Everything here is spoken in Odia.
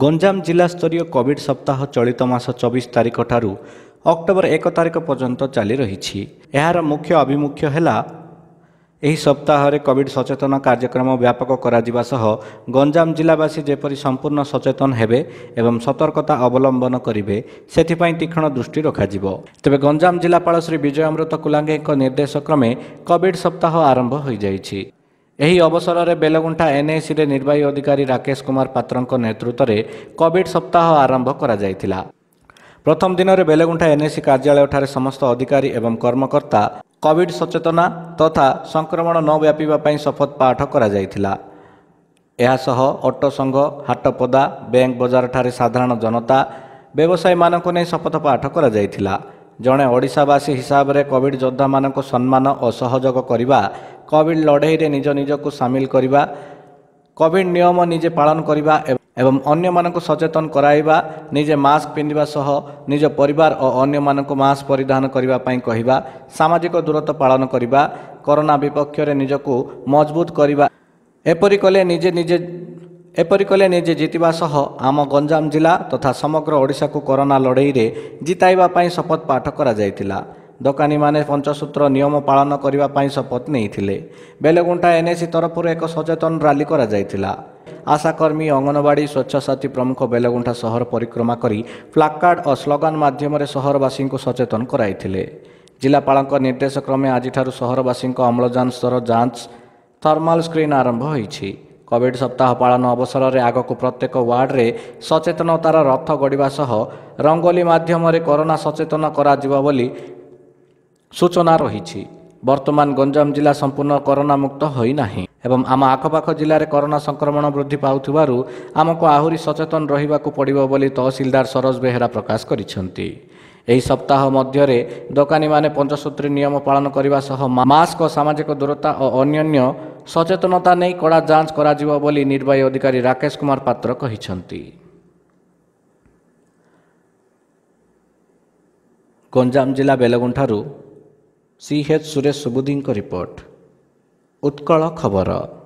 ଗଞ୍ଜାମ ଜିଲ୍ଲାସ୍ତରୀୟ କୋଭିଡ଼ ସପ୍ତାହ ଚଳିତ ମାସ ଚବିଶ ତାରିଖ ଠାରୁ ଅକ୍ଟୋବର ଏକ ତାରିଖ ପର୍ଯ୍ୟନ୍ତ ଚାଲି ରହିଛି ଏହାର ମୁଖ୍ୟ ଆଭିମୁଖ୍ୟ ହେଲା ଏହି ସପ୍ତାହରେ କୋଭିଡ଼ ସଚେତନ କାର୍ଯ୍ୟକ୍ରମ ବ୍ୟାପକ କରାଯିବା ସହ ଗଞ୍ଜାମ ଜିଲ୍ଲାବାସୀ ଯେପରି ସମ୍ପୂର୍ଣ୍ଣ ସଚେତନ ହେବେ ଏବଂ ସତର୍କତା ଅବଲମ୍ବନ କରିବେ ସେଥିପାଇଁ ତୀକ୍ଷ୍ଣ ଦୃଷ୍ଟି ରଖାଯିବ ତେବେ ଗଞ୍ଜାମ ଜିଲ୍ଲାପାଳ ଶ୍ରୀ ବିଜୟ ଅମୃତ କୁଲାଙ୍ଗେଙ୍କ ନିର୍ଦ୍ଦେଶ କ୍ରମେ କୋଭିଡ଼ ସପ୍ତାହ ଆରମ୍ଭ ହୋଇଯାଇଛି ଏହି ଅବସରରେ ବେଲଗୁଣ୍ଠା ଏନ୍ଏସିରେ ନିର୍ବାହୀ ଅଧିକାରୀ ରାକେଶ କୁମାର ପାତ୍ରଙ୍କ ନେତୃତ୍ୱରେ କୋଭିଡ୍ ସପ୍ତାହ ଆରମ୍ଭ କରାଯାଇଥିଲା ପ୍ରଥମ ଦିନରେ ବେଲଗୁଣ୍ଠା ଏନ୍ଏସି କାର୍ଯ୍ୟାଳୟଠାରେ ସମସ୍ତ ଅଧିକାରୀ ଏବଂ କର୍ମକର୍ତ୍ତା କୋଭିଡ୍ ସଚେତନା ତଥା ସଂକ୍ରମଣ ନ ବ୍ୟାପିବା ପାଇଁ ଶପଥ ପାଠ କରାଯାଇଥିଲା ଏହା ସହ ଅଟୋ ସଂଘ ହାଟପଦା ବ୍ୟାଙ୍କ ବଜାରଠାରେ ସାଧାରଣ ଜନତା ବ୍ୟବସାୟୀମାନଙ୍କୁ ନେଇ ଶପଥ ପାଠ କରାଯାଇଥିଲା ଜଣେ ଓଡ଼ିଶାବାସୀ ହିସାବରେ କୋଭିଡ୍ ଯୋଦ୍ଧାମାନଙ୍କୁ ସମ୍ମାନ ଓ ସହଯୋଗ କରିବା କୋଭିଡ୍ ଲଢ଼େଇରେ ନିଜ ନିଜକୁ ସାମିଲ କରିବା କୋଭିଡ୍ ନିୟମ ନିଜେ ପାଳନ କରିବା ଏବଂ ଅନ୍ୟମାନଙ୍କୁ ସଚେତନ କରାଇବା ନିଜେ ମାସ୍କ ପିନ୍ଧିବା ସହ ନିଜ ପରିବାର ଓ ଅନ୍ୟମାନଙ୍କୁ ମାସ୍କ ପରିଧାନ କରିବା ପାଇଁ କହିବା ସାମାଜିକ ଦୂରତ୍ୱ ପାଳନ କରିବା କରୋନା ବିପକ୍ଷରେ ନିଜକୁ ମଜବୁତ କରିବା ଏପରି କଲେ ନିଜେ ନିଜେ ଏପରି କଲେ ନିଜେ ଜିତିବା ସହ ଆମ ଗଞ୍ଜାମ ଜିଲ୍ଲା ତଥା ସମଗ୍ର ଓଡ଼ିଶାକୁ କରୋନା ଲଢ଼େଇରେ ଜିତାଇବା ପାଇଁ ଶପଥ ପାଠ କରାଯାଇଥିଲା ଦୋକାନୀମାନେ ପଞ୍ଚସୂତ୍ର ନିୟମ ପାଳନ କରିବା ପାଇଁ ଶପଥ ନେଇଥିଲେ ବେଲଗୁଣ୍ଠା ଏନ୍ଏସି ତରଫରୁ ଏକ ସଚେତନ ରାଲି କରାଯାଇଥିଲା ଆଶାକର୍ମୀ ଅଙ୍ଗନବାଡ଼ି ସ୍ୱଚ୍ଛସାଥୀ ପ୍ରମୁଖ ବେଲଗୁଣ୍ଠା ସହର ପରିକ୍ରମା କରି ପ୍ଲାକାର୍ଡ଼ ଓ ସ୍ଲୋଗାନ ମାଧ୍ୟମରେ ସହରବାସୀଙ୍କୁ ସଚେତନ କରାଇଥିଲେ ଜିଲ୍ଲାପାଳଙ୍କ ନିର୍ଦ୍ଦେଶ କ୍ରମେ ଆଜିଠାରୁ ସହରବାସୀଙ୍କ ଅମ୍ଳଜାନ ସ୍ତର ଯାଞ୍ଚ ଥର୍ମାଲ୍ ସ୍କ୍ରିନ୍ ଆରମ୍ଭ ହୋଇଛି କୋଭିଡ୍ ସପ୍ତାହ ପାଳନ ଅବସରରେ ଆଗକୁ ପ୍ରତ୍ୟେକ ୱାର୍ଡ଼ରେ ସଚେତନତାର ରଥ ଗଢ଼ିବା ସହ ରଙ୍ଗୋଲି ମାଧ୍ୟମରେ କରୋନା ସଚେତନ କରାଯିବ ବୋଲି ସୂଚନା ରହିଛି ବର୍ତ୍ତମାନ ଗଞ୍ଜାମ ଜିଲ୍ଲା ସମ୍ପୂର୍ଣ୍ଣ କରୋନା ମୁକ୍ତ ହୋଇନାହିଁ ଏବଂ ଆମ ଆଖପାଖ ଜିଲ୍ଲାରେ କରୋନା ସଂକ୍ରମଣ ବୃଦ୍ଧି ପାଉଥିବାରୁ ଆମକୁ ଆହୁରି ସଚେତନ ରହିବାକୁ ପଡ଼ିବ ବୋଲି ତହସିଲଦାର ସରୋଜ ବେହେରା ପ୍ରକାଶ କରିଛନ୍ତି ଏହି ସପ୍ତାହ ମଧ୍ୟରେ ଦୋକାନୀମାନେ ପଞ୍ଚସୂତ୍ରୀ ନିୟମ ପାଳନ କରିବା ସହ ମାସ୍କ ସାମାଜିକ ଦୂରତା ଓ ଅନ୍ୟାନ୍ୟ ସଚେତନତା ନେଇ କଡ଼ା ଯାଞ୍ଚ କରାଯିବ ବୋଲି ନିର୍ବାହୀ ଅଧିକାରୀ ରାକେଶ କୁମାର ପାତ୍ର କହିଛନ୍ତି ଗଞ୍ଜାମ ଜିଲ୍ଲା ବେଲଗୁଣ୍ଠାରୁ C H Suresh Subudhi report Utkal खबर